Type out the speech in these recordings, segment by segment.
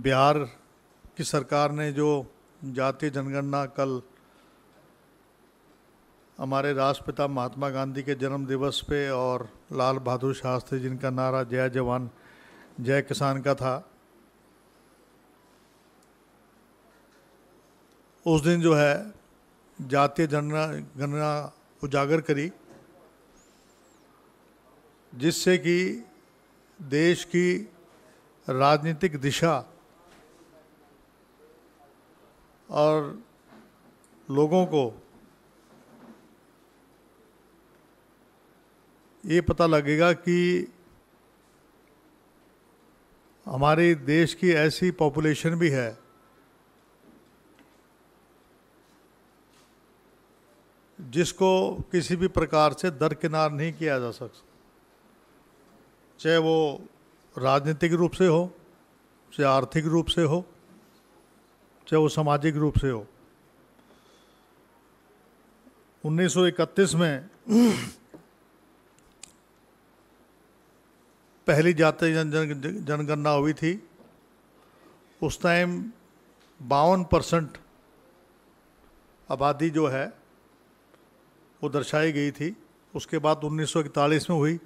बिहार की सरकार ने जो जातीय जनगणना कल हमारे राष्ट्रपिता महात्मा गांधी के जन्म दिवस पे और लाल बहादुर शास्त्री जिनका नारा जय जवान जय किसान का था उस दिन जो है जातीय जनगणना गणना उजागर करी जिससे कि देश की राजनीतिक दिशा और लोगों को ये पता लगेगा कि हमारे देश की ऐसी पॉपुलेशन भी है जिसको किसी भी प्रकार से दरकिनार नहीं किया जा सकता चाहे वो राजनीतिक रूप से हो चाहे आर्थिक रूप से हो चाहे वो सामाजिक रूप से हो 1931 में पहली जाति जन जन जनगणना हुई थी उस टाइम बावन परसेंट आबादी जो है वो दर्शाई गई थी उसके बाद 1941 में हुई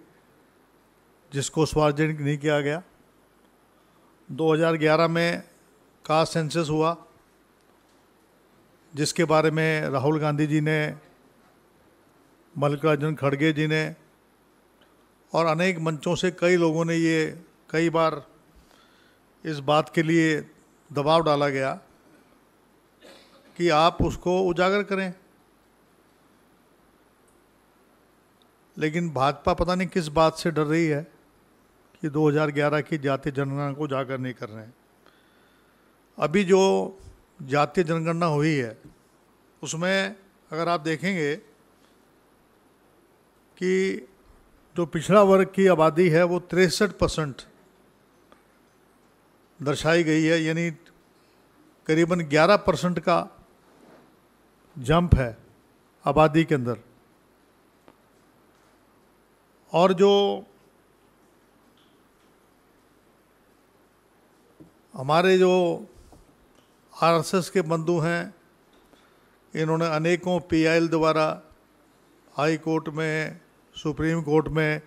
जिसको सार्वजनिक नहीं किया गया 2011 में का सेंसस हुआ जिसके बारे में राहुल गांधी जी ने मल्लिकार्जुन खड़गे जी ने और अनेक मंचों से कई लोगों ने ये कई बार इस बात के लिए दबाव डाला गया कि आप उसको उजागर करें लेकिन भाजपा पता नहीं किस बात से डर रही है कि 2011 की जाति जनगणना को उजागर नहीं कर रहे हैं अभी जो जातीय जनगणना हुई है उसमें अगर आप देखेंगे कि जो पिछड़ा वर्ग की आबादी है वो तिरसठ परसेंट दर्शाई गई है यानी करीबन 11 परसेंट का जंप है आबादी के अंदर और जो हमारे जो आरएसएस के बंधु हैं इन्होंने अनेकों पीआईएल द्वारा हाई कोर्ट में सुप्रीम कोर्ट में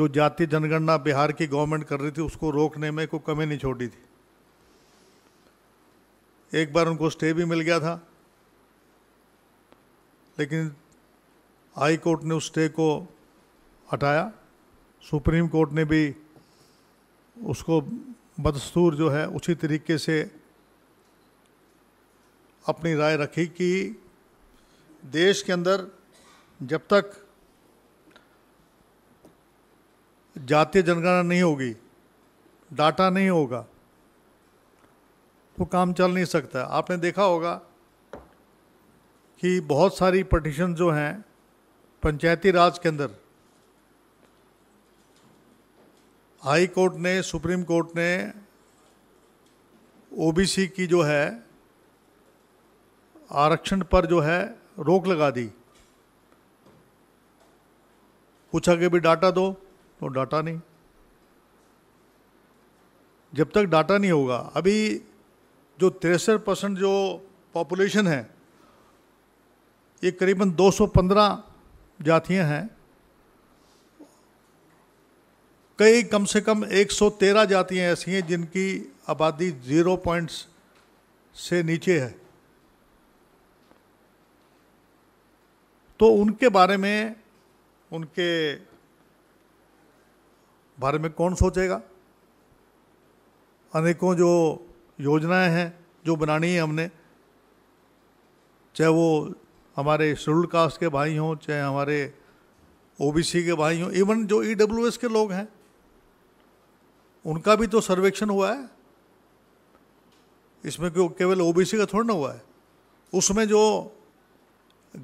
जो जाति जनगणना बिहार की गवर्नमेंट कर रही थी उसको रोकने में कोई कमी नहीं छोड़ी थी एक बार उनको स्टे भी मिल गया था लेकिन हाई कोर्ट ने उस स्टे को हटाया सुप्रीम कोर्ट ने भी उसको बदस्तूर जो है उसी तरीके से अपनी राय रखी कि देश के अंदर जब तक जातीय जनगणना नहीं होगी डाटा नहीं होगा तो काम चल नहीं सकता आपने देखा होगा कि बहुत सारी पटिशन जो हैं पंचायती राज के अंदर हाई कोर्ट ने सुप्रीम कोर्ट ने ओबीसी की जो है आरक्षण पर जो है रोक लगा दी पूछा कि भी डाटा दो तो डाटा नहीं जब तक डाटा नहीं होगा अभी जो तिरसठ परसेंट जो पॉपुलेशन है ये करीबन 215 जातियां हैं कई कम से कम 113 जातियां ऐसी हैं जिनकी आबादी ज़ीरो पॉइंट्स से नीचे है तो उनके बारे में उनके बारे में कौन सोचेगा अनेकों जो योजनाएं हैं जो बनानी है हमने चाहे वो हमारे शेड्यूल कास्ट के भाई हों चाहे हमारे ओबीसी के भाई हों इवन जो ईडब्ल्यूएस e के लोग हैं उनका भी तो सर्वेक्षण हुआ है इसमें क्यों केवल ओबीसी का थोड़ा ना हुआ है उसमें जो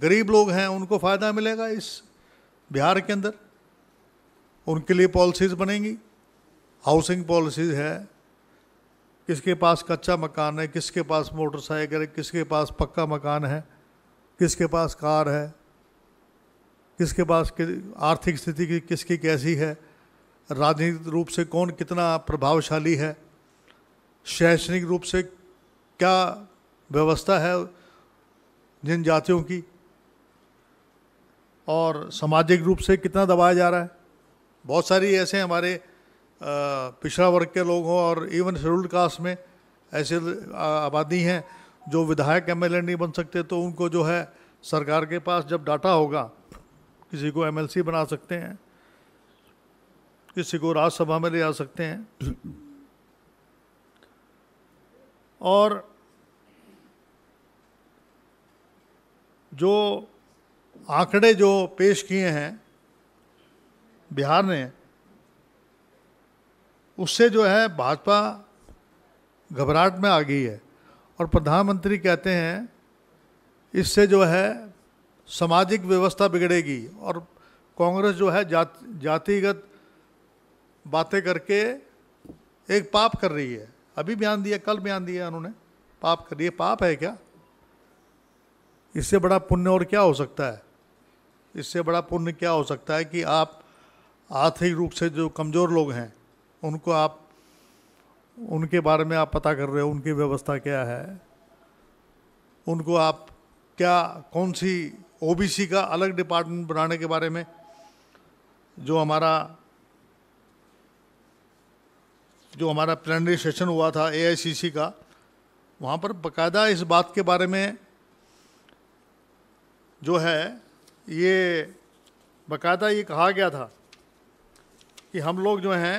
गरीब लोग हैं उनको फ़ायदा मिलेगा इस बिहार के अंदर उनके लिए पॉलिसीज़ बनेंगी हाउसिंग पॉलिसीज़ है किसके पास कच्चा मकान है किसके पास मोटरसाइकिल है किसके पास पक्का मकान है किसके पास कार है किसके पास कि, आर्थिक स्थिति की किसकी कैसी है राजनीतिक रूप से कौन कितना प्रभावशाली है शैक्षणिक रूप से क्या व्यवस्था है जिन जातियों की और सामाजिक रूप से कितना दबाया जा रहा है बहुत सारी ऐसे हमारे पिछड़ा वर्ग के लोग हों और इवन शेड्यूल्ड कास्ट में ऐसे आबादी हैं जो विधायक एम नहीं बन सकते तो उनको जो है सरकार के पास जब डाटा होगा किसी को एमएलसी बना सकते हैं किसी को राज्यसभा में ले आ सकते हैं और जो आंकड़े जो पेश किए हैं बिहार ने उससे जो है भाजपा घबराहट में आ गई है और प्रधानमंत्री कहते हैं इससे जो है सामाजिक व्यवस्था बिगड़ेगी और कांग्रेस जो है जात जातिगत बातें करके एक पाप कर रही है अभी बयान दिया कल बयान दिया उन्होंने पाप कर रही है पाप है क्या इससे बड़ा पुण्य और क्या हो सकता है इससे बड़ा पुण्य क्या हो सकता है कि आप आर्थिक रूप से जो कमज़ोर लोग हैं उनको आप उनके बारे में आप पता कर रहे हो उनकी व्यवस्था क्या है उनको आप क्या कौन सी ओबीसी का अलग डिपार्टमेंट बनाने के बारे में जो हमारा जो हमारा प्लेनरी सेशन हुआ था ए का वहाँ पर बकायदा इस बात के बारे में जो है ये बकायदा ये कहा गया था कि हम लोग जो हैं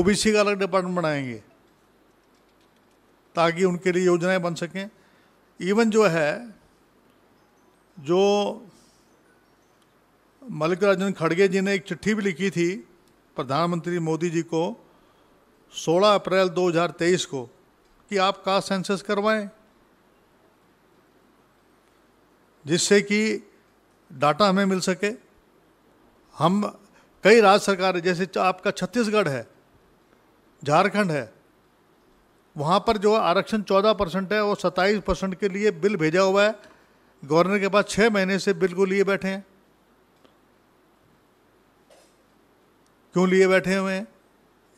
ओबीसी का अलग डिपार्टमेंट बनाएंगे ताकि उनके लिए योजनाएं बन सकें इवन जो है जो मल्लिकार्जुन खड़गे जी ने एक चिट्ठी भी लिखी थी प्रधानमंत्री मोदी जी को 16 अप्रैल 2023 को कि आप कास्ट सेंसस करवाएं जिससे कि डाटा हमें मिल सके हम कई राज्य सरकारें जैसे आपका छत्तीसगढ़ है झारखंड है वहाँ पर जो आरक्षण 14 परसेंट है वो 27 परसेंट के लिए बिल भेजा हुआ है गवर्नर के पास छः महीने से बिल को लिए बैठे हैं क्यों लिए बैठे हुए हैं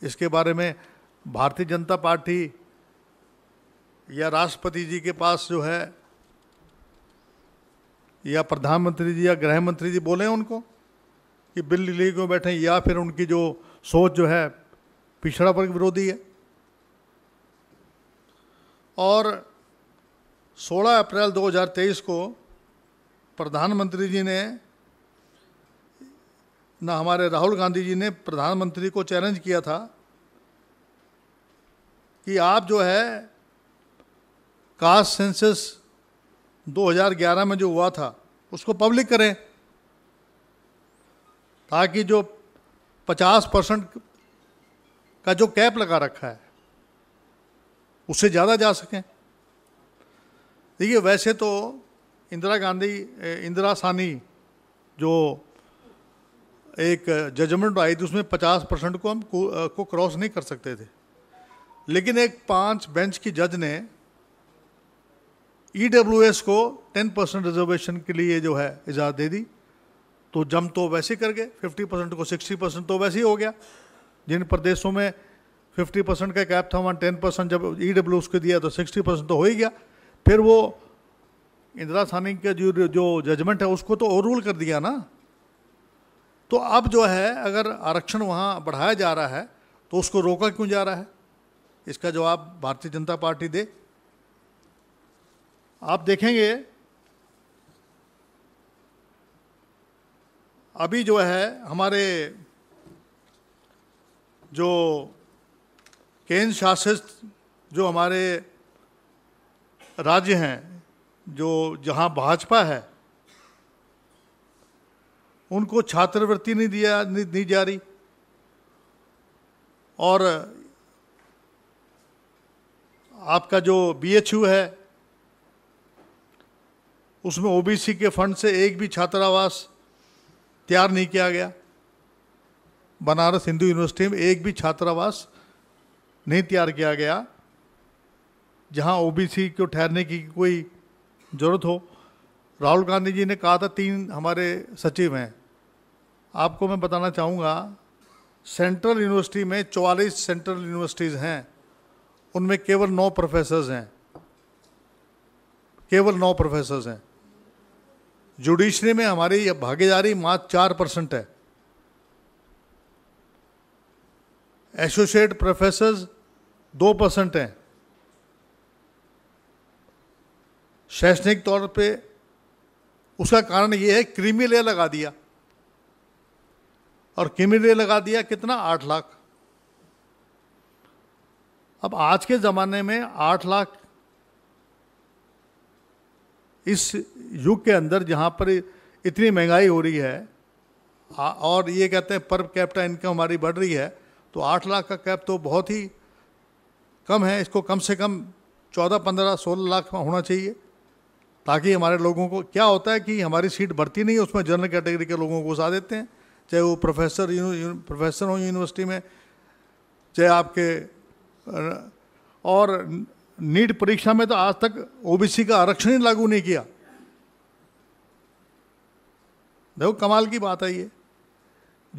इसके बारे में भारतीय जनता पार्टी या राष्ट्रपति जी के पास जो है या प्रधानमंत्री जी या गृह मंत्री जी बोले उनको कि बिल लिए क्यों बैठे या फिर उनकी जो सोच जो है पिछड़ा वर्ग विरोधी है और 16 अप्रैल 2023 को प्रधानमंत्री जी ने ना हमारे राहुल गांधी जी ने प्रधानमंत्री को चैलेंज किया था कि आप जो है कास्ट सेंसस 2011 में जो हुआ था उसको पब्लिक करें ताकि जो 50 परसेंट का जो कैप लगा रखा है उससे ज़्यादा जा सकें देखिए वैसे तो इंदिरा गांधी इंदिरा सानी जो एक जजमेंट आई थी उसमें पचास परसेंट को हम को, को क्रॉस नहीं कर सकते थे लेकिन एक पांच बेंच की जज ने ई e को टेन परसेंट रिजर्वेशन के लिए जो है इजाज़त दे दी तो जम तो वैसे कर गए फिफ्टी परसेंट को सिक्सटी परसेंट तो वैसे ही हो गया जिन प्रदेशों में फिफ्टी परसेंट का कैप था वहाँ टेन परसेंट जब ई डब्ल्यू एस को दिया तो सिक्सटी परसेंट तो हो ही गया फिर वो इंदिरा सानी का जो जो जजमेंट है उसको तो ओवर रूल कर दिया ना तो अब जो है अगर आरक्षण वहाँ बढ़ाया जा रहा है तो उसको रोका क्यों जा रहा है इसका जवाब भारतीय जनता पार्टी दे आप देखेंगे अभी जो है हमारे जो केंद्र शासित जो हमारे राज्य हैं जो जहां भाजपा है उनको छात्रवृत्ति नहीं दिया नहीं दी जा रही और आपका जो बीएचयू है उसमें ओबीसी के फंड से एक भी छात्रावास तैयार नहीं किया गया बनारस हिंदू यूनिवर्सिटी में एक भी छात्रावास नहीं तैयार किया गया जहां ओबीसी को ठहरने की कोई ज़रूरत हो राहुल गांधी जी ने कहा था तीन हमारे सचिव हैं आपको मैं बताना चाहूँगा सेंट्रल यूनिवर्सिटी में 44 सेंट्रल यूनिवर्सिटीज़ हैं उनमें केवल नौ प्रोफेसर्स हैं केवल नौ प्रोफेसर्स हैं जुडिशरी में हमारी भागीदारी मात्र चार परसेंट है एसोसिएट प्रोफेसर्स दो परसेंट हैं शैक्षणिक तौर पे उसका कारण ये है क्रीमी ले लगा दिया और क्रीमी ले लगा दिया कितना आठ लाख अब आज के ज़माने में आठ लाख इस युग के अंदर जहाँ पर इतनी महंगाई हो रही है और ये कहते हैं पर कैपिटा इनकम हमारी बढ़ रही है तो आठ लाख का कैप तो बहुत ही कम है इसको कम से कम चौदह पंद्रह सोलह लाख होना चाहिए ताकि हमारे लोगों को क्या होता है कि हमारी सीट बढ़ती नहीं है उसमें जनरल कैटेगरी के लोगों को घुसा देते हैं चाहे वो प्रोफेसर यू, यू, प्रोफेसर हों यूनिवर्सिटी में चाहे आपके और नीट परीक्षा में तो आज तक ओबीसी का आरक्षण ही लागू नहीं किया देखो कमाल की बात है ये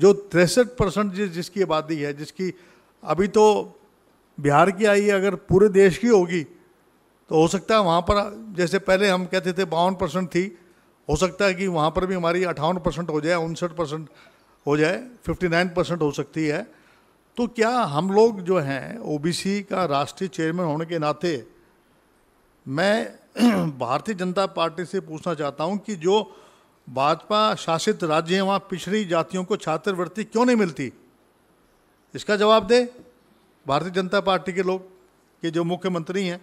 जो तिरसठ परसेंट जिस जिसकी आबादी है जिसकी अभी तो बिहार की आई है अगर पूरे देश की होगी तो हो सकता है वहाँ पर जैसे पहले हम कहते थे बावन परसेंट थी हो सकता है कि वहाँ पर भी हमारी अठावन परसेंट हो जाए उनसठ परसेंट हो जाए फिफ्टी नाइन परसेंट हो सकती है तो क्या हम लोग जो हैं ओबीसी का राष्ट्रीय चेयरमैन होने के नाते मैं भारतीय जनता पार्टी से पूछना चाहता हूँ कि जो भाजपा शासित राज्य हैं वहाँ पिछड़ी जातियों को छात्रवृत्ति क्यों नहीं मिलती इसका जवाब दे भारतीय जनता पार्टी के लोग के जो मुख्यमंत्री हैं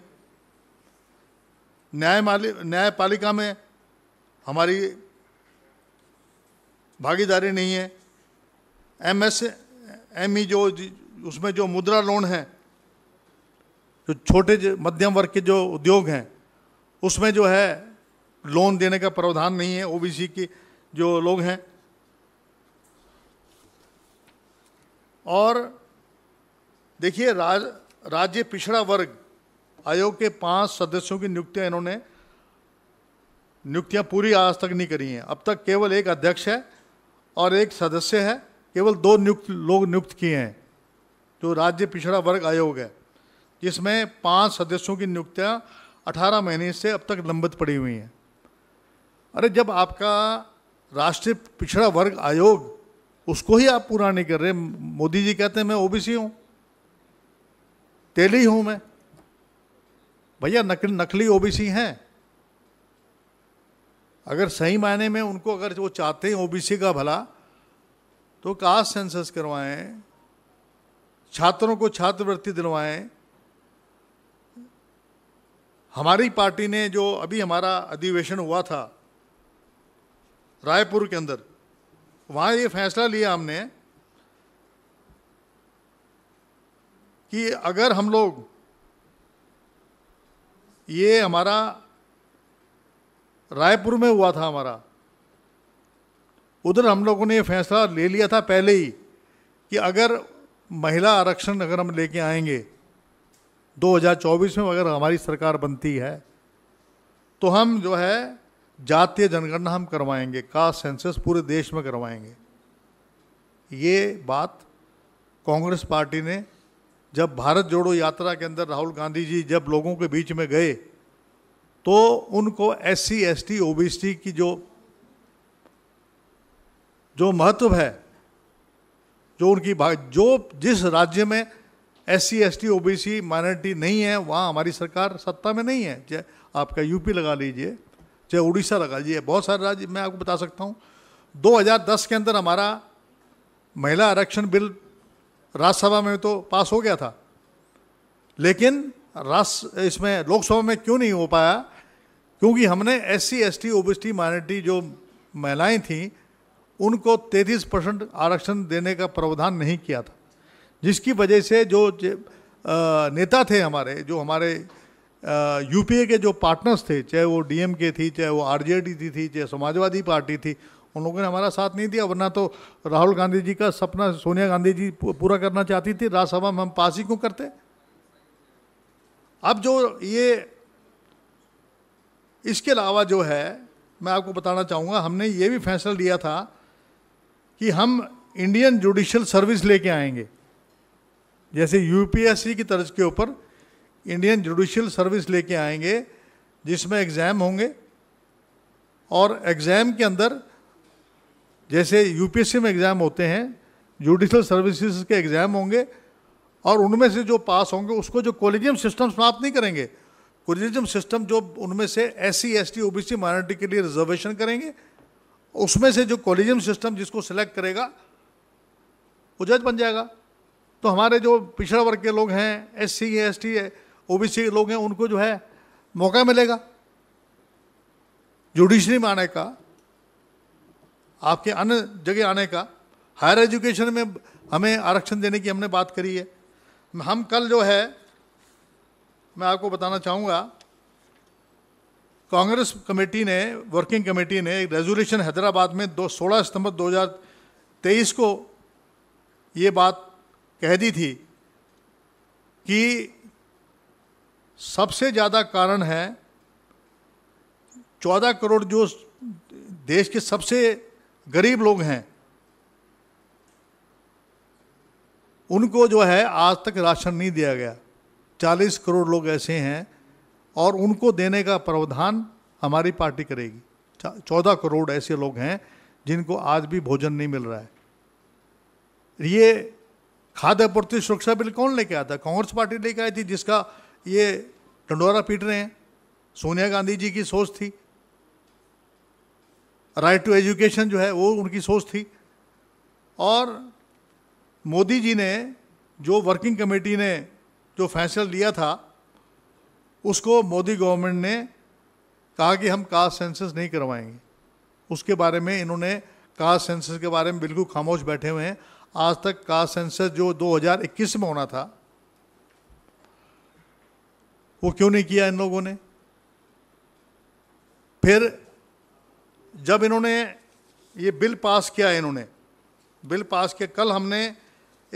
न्याय न्यायपालिका में हमारी भागीदारी नहीं है एम एस एम ई जो उसमें जो मुद्रा लोन है जो छोटे मध्यम वर्ग के जो उद्योग हैं उसमें जो है लोन देने का प्रावधान नहीं है ओबीसी के जो लोग हैं और देखिए राज राज्य पिछड़ा वर्ग आयोग के पांच सदस्यों की नियुक्तियां इन्होंने नियुक्तियां पूरी आज तक नहीं करी हैं अब तक केवल एक अध्यक्ष है और एक सदस्य है केवल दो नियुक्त लोग नियुक्त किए हैं जो राज्य पिछड़ा वर्ग आयोग है जिसमें पांच सदस्यों की नियुक्तियां 18 महीने से अब तक लंबित पड़ी हुई हैं अरे जब आपका राष्ट्रीय पिछड़ा वर्ग आयोग उसको ही आप पूरा नहीं कर रहे मोदी जी कहते हैं मैं ओबीसी हूँ तेली हूँ मैं भैया नक, नकली ओबीसी हैं अगर सही मायने में उनको अगर वो चाहते हैं ओबीसी का भला तो कास्ट सेंसस करवाएं छात्रों को छात्रवृत्ति दिलवाएं हमारी पार्टी ने जो अभी हमारा अधिवेशन हुआ था रायपुर के अंदर वहाँ ये फैसला लिया हमने कि अगर हम लोग ये हमारा रायपुर में हुआ था हमारा उधर हम लोगों ने ये फैसला ले लिया था पहले ही कि अगर महिला आरक्षण अगर हम लेके आएंगे 2024 में अगर हमारी सरकार बनती है तो हम जो है जातीय जनगणना हम करवाएंगे कास्ट सेंसस पूरे देश में करवाएंगे ये बात कांग्रेस पार्टी ने जब भारत जोड़ो यात्रा के अंदर राहुल गांधी जी जब लोगों के बीच में गए तो उनको S C S T O B C की जो जो महत्व है जो उनकी जो जिस राज्य में S C S T O B C minority नहीं है वहाँ हमारी सरकार सत्ता में नहीं है चाहे आपका यूपी लगा लीजिए चाहे उड़ीसा लगा लीजिए बहुत सारे राज्य मैं आपको बता सकता हूँ 2010 के अंदर हमारा महिला आरक्षण बिल राज्यसभा में तो पास हो गया था लेकिन राज इसमें लोकसभा में क्यों नहीं हो पाया क्योंकि हमने S C S T O B minority जो महिलाएं थीं उनको 33 परसेंट आरक्षण देने का प्रावधान नहीं किया था जिसकी वजह से जो नेता थे हमारे जो हमारे यूपीए के जो पार्टनर्स थे चाहे वो डीएमके थी चाहे वो आरजेडी थी, थी चाहे समाजवादी पार्टी थी उन लोगों ने हमारा साथ नहीं दिया वरना तो राहुल गांधी जी का सपना सोनिया गांधी जी पूरा करना चाहती थी राज्यसभा में हम पास ही क्यों करते अब जो ये इसके अलावा जो है मैं आपको बताना चाहूँगा हमने ये भी फैसला लिया था कि हम इंडियन जुडिशल सर्विस लेके आएंगे जैसे यूपीएससी की तर्ज के ऊपर इंडियन जुडिशल सर्विस लेके आएंगे जिसमें एग्ज़ाम होंगे और एग्ज़ाम के अंदर जैसे यूपीएससी में एग्ज़ाम होते हैं जुडिशल सर्विसेज के एग्ज़ाम होंगे और उनमें से जो पास होंगे उसको जो कॉलेजियम सिस्टम समाप्त नहीं करेंगे कॉलेजियम सिस्टम जो उनमें से S C S T O B C minority के लिए रिजर्वेशन करेंगे उसमें से जो कॉलेजियम सिस्टम जिसको सिलेक्ट करेगा वो जज बन जाएगा तो हमारे जो पिछड़ा वर्ग के लोग हैं S C S T O B C के लोग हैं उनको जो है मौका मिलेगा जुडिशरी माने का आपके अन्य जगह आने का हायर एजुकेशन में हमें आरक्षण देने की हमने बात करी है हम कल जो है मैं आपको बताना चाहूँगा कांग्रेस कमेटी ने वर्किंग कमेटी ने एक रेजोल्यूशन हैदराबाद में दो सोलह सितंबर 2023 को ये बात कह दी थी कि सबसे ज़्यादा कारण है चौदह करोड़ जो देश के सबसे गरीब लोग हैं उनको जो है आज तक राशन नहीं दिया गया चालीस करोड़ लोग ऐसे हैं और उनको देने का प्रावधान हमारी पार्टी करेगी चौदह करोड़ ऐसे लोग हैं जिनको आज भी भोजन नहीं मिल रहा है ये खाद्य आपूर्ति सुरक्षा बिल कौन लेके आया था कांग्रेस पार्टी लेके आई थी जिसका ये टंडोरा पीट रहे हैं सोनिया गांधी जी की सोच थी राइट टू एजुकेशन जो है वो उनकी सोच थी और मोदी जी ने जो वर्किंग कमेटी ने जो फैसला लिया था उसको मोदी गवर्नमेंट ने कहा कि हम कास्ट सेंसस नहीं करवाएंगे उसके बारे में इन्होंने कास्ट सेंसस के बारे में बिल्कुल खामोश बैठे हुए हैं आज तक कास्ट सेंसस जो 2021 में होना था वो क्यों नहीं किया इन लोगों ने फिर जब इन्होंने ये बिल पास किया इन्होंने बिल पास किया कल हमने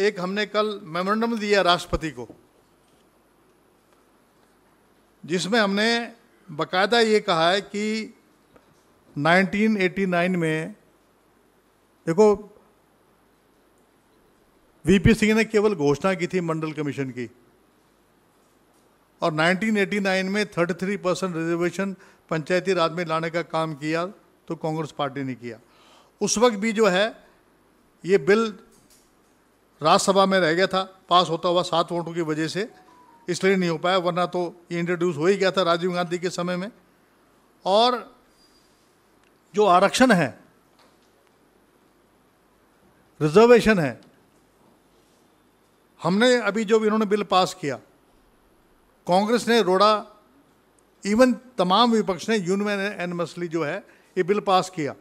एक हमने कल मेमोरेंडम दिया राष्ट्रपति को जिसमें हमने बकायदा ये कहा है कि 1989 में देखो वीपी सिंह ने केवल घोषणा की थी मंडल कमीशन की और 1989 में 33 परसेंट रिजर्वेशन पंचायती राज में लाने का काम किया तो कांग्रेस पार्टी ने किया उस वक्त भी जो है ये बिल राज्यसभा में रह गया था पास होता हुआ सात वोटों की वजह से इसलिए नहीं हो पाया वरना तो ये इंट्रोड्यूस हो ही गया था राजीव गांधी के समय में और जो आरक्षण है रिजर्वेशन है हमने अभी जो इन्होंने बिल पास किया कांग्रेस ने रोड़ा इवन तमाम विपक्ष ने यूनियन एनमसली जो है ये बिल पास किया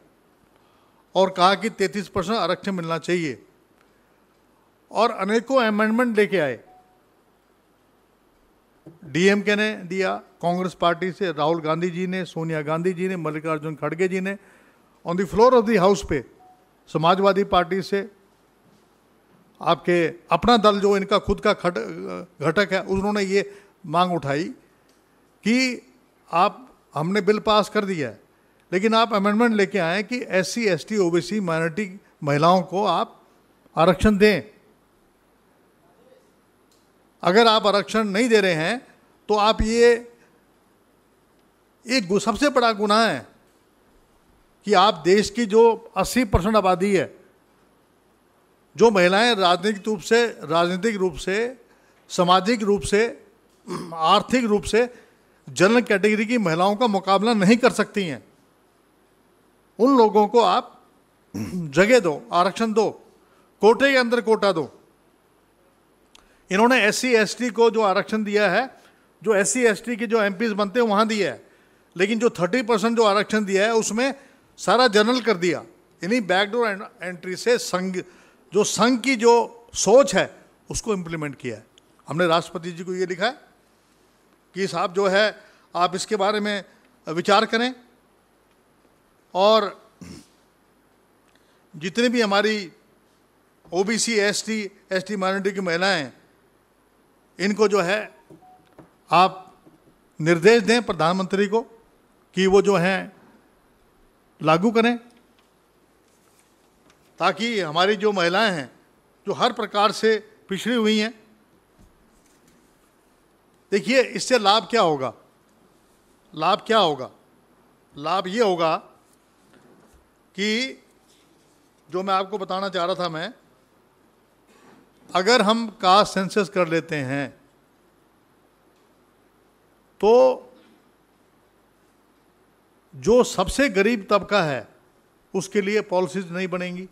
और कहा कि 33 परसेंट आरक्षण मिलना चाहिए और अनेकों अमेंडमेंट लेके आए डीएमके ने दिया कांग्रेस पार्टी से राहुल गांधी जी ने सोनिया गांधी जी ने मल्लिकार्जुन खड़गे जी ने on the floor of the house पे समाजवादी पार्टी से आपके अपना दल जो इनका खुद का घटक है उन्होंने ये मांग उठाई कि आप हमने बिल पास कर दिया है लेकिन आप अमेंडमेंट लेके आए कि S C S T O B C minority महिलाओं को आप आरक्षण दें अगर आप आरक्षण नहीं दे रहे हैं तो आप ये एक सबसे बड़ा गुनाह है कि आप देश की जो 80 परसेंट आबादी है जो महिलाएं राजनीतिक रूप से राजनीतिक रूप से सामाजिक रूप से आर्थिक रूप से जनरल कैटेगरी की महिलाओं का मुकाबला नहीं कर सकती हैं उन लोगों को आप जगह दो आरक्षण दो कोटे के अंदर कोटा दो इन्होंने एस सी को जो आरक्षण दिया है जो एस सी के जो एम बनते हैं वहाँ दिया है लेकिन जो थर्टी परसेंट जो आरक्षण दिया है उसमें सारा जनरल कर दिया इन्हीं बैकडोर एंट्री से संघ जो संघ की जो सोच है उसको इम्प्लीमेंट किया है हमने राष्ट्रपति जी को ये लिखा है कि साहब जो है आप इसके बारे में विचार करें और जितनी भी हमारी ओबीसी एसटी एसटी माइनॉरिटी की महिलाएं इनको जो है आप निर्देश दें प्रधानमंत्री को कि वो जो हैं लागू करें ताकि हमारी जो महिलाएं हैं जो हर प्रकार से पिछड़ी हुई हैं देखिए इससे लाभ क्या होगा लाभ क्या होगा लाभ ये होगा कि जो मैं आपको बताना चाह रहा था मैं अगर हम कास्ट सेंसस कर लेते हैं तो जो सबसे गरीब तबका है उसके लिए पॉलिसीज नहीं बनेंगी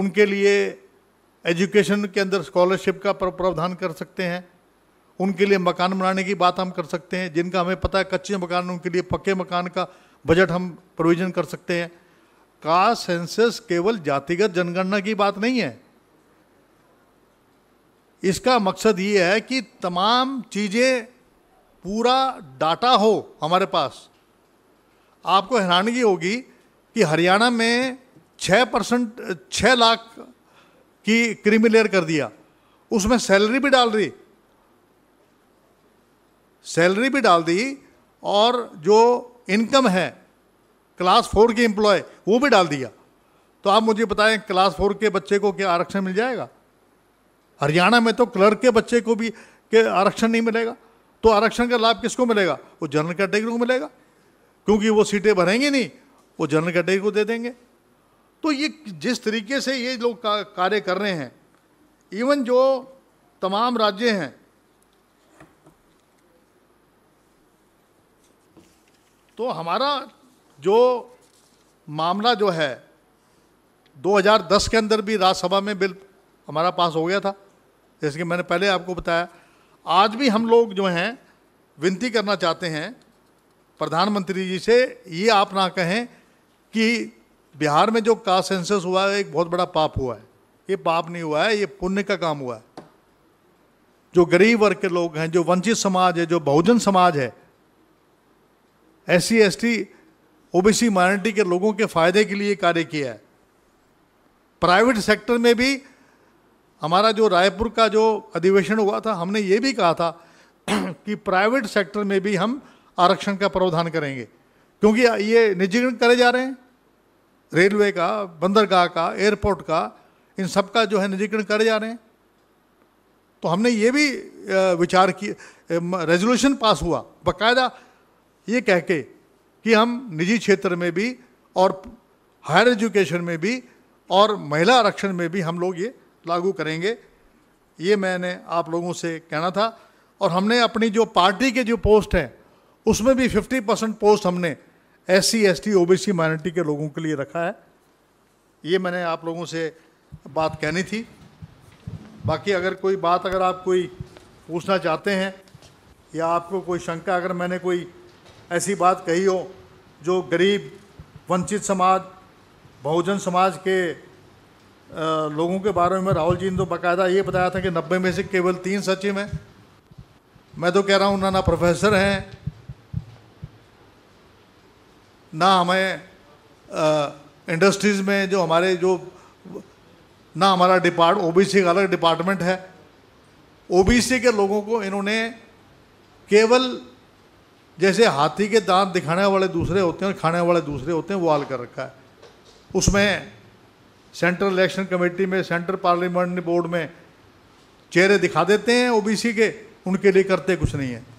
उनके लिए एजुकेशन के अंदर स्कॉलरशिप का प्रावधान कर सकते हैं उनके लिए मकान बनाने की बात हम कर सकते हैं जिनका हमें पता है कच्चे मकान उनके लिए पक्के मकान का बजट हम प्रोविजन कर सकते हैं का सेंसस केवल जातिगत जनगणना की बात नहीं है इसका मकसद ये है कि तमाम चीज़ें पूरा डाटा हो हमारे पास आपको हैरानगी होगी कि हरियाणा में छः परसेंट छः लाख की क्रीमी लेयर कर दिया उसमें सैलरी भी डाल रही सैलरी भी डाल दी और जो इनकम है क्लास फोर के एम्प्लॉय वो भी डाल दिया तो आप मुझे बताएं क्लास फोर के बच्चे को क्या आरक्षण मिल जाएगा हरियाणा में तो क्लर्क के बच्चे को भी के आरक्षण नहीं मिलेगा तो आरक्षण का लाभ किसको मिलेगा वो जनरल कैटेगरी को मिलेगा क्योंकि वो सीटें भरेंगे नहीं वो जनरल कैटेगरी को दे देंगे तो ये जिस तरीके से ये लोग कार्य कर रहे हैं इवन जो तमाम राज्य हैं तो हमारा जो मामला जो है 2010 के अंदर भी राज्यसभा में बिल हमारा पास हो गया था जैसे कि मैंने पहले आपको बताया आज भी हम लोग जो हैं विनती करना चाहते हैं प्रधानमंत्री जी से ये आप ना कहें कि बिहार में जो कास्ट सेंसस हुआ है एक बहुत बड़ा पाप हुआ है ये पाप नहीं हुआ है ये पुण्य का काम हुआ है जो गरीब वर्ग के लोग हैं जो वंचित समाज है जो बहुजन समाज है S C S T OBC minority के लोगों के फायदे के लिए कार्य किया है प्राइवेट सेक्टर में भी हमारा जो रायपुर का जो अधिवेशन हुआ था हमने ये भी कहा था कि प्राइवेट सेक्टर में भी हम आरक्षण का प्रावधान करेंगे क्योंकि ये निजीकरण करे जा रहे हैं रेलवे का बंदरगाह का एयरपोर्ट का इन सब का जो है निजीकरण करे जा रहे हैं तो हमने ये भी विचार किया रेजोल्यूशन पास हुआ बाकायदा ये कह के कि हम निजी क्षेत्र में भी और हायर एजुकेशन में भी और महिला आरक्षण में भी हम लोग ये लागू करेंगे ये मैंने आप लोगों से कहना था और हमने अपनी जो पार्टी के जो पोस्ट हैं उसमें भी 50 परसेंट पोस्ट हमने S C S T O B C minority के लोगों के लिए रखा है ये मैंने आप लोगों से बात कहनी थी बाकी अगर कोई बात अगर आप कोई पूछना चाहते हैं या आपको कोई शंका अगर मैंने कोई ऐसी बात कही हो जो गरीब वंचित समाज बहुजन समाज के लोगों के बारे में राहुल जी ने तो बाकायदा ये बताया था कि नब्बे में से केवल तीन सचिव हैं मैं तो कह रहा हूँ ना ना प्रोफेसर हैं ना हमें इंडस्ट्रीज़ में जो हमारे जो ना हमारा डिपार्ट ओबीसी का अलग डिपार्टमेंट है ओबीसी के लोगों को इन्होंने केवल जैसे हाथी के दांत दिखाने वाले दूसरे होते हैं और खाने वाले दूसरे होते हैं वो हाल कर रखा है उसमें सेंट्रल इलेक्शन कमेटी में सेंट्रल पार्लियामेंट बोर्ड में चेहरे दिखा देते हैं ओबीसी के उनके लिए करते कुछ नहीं है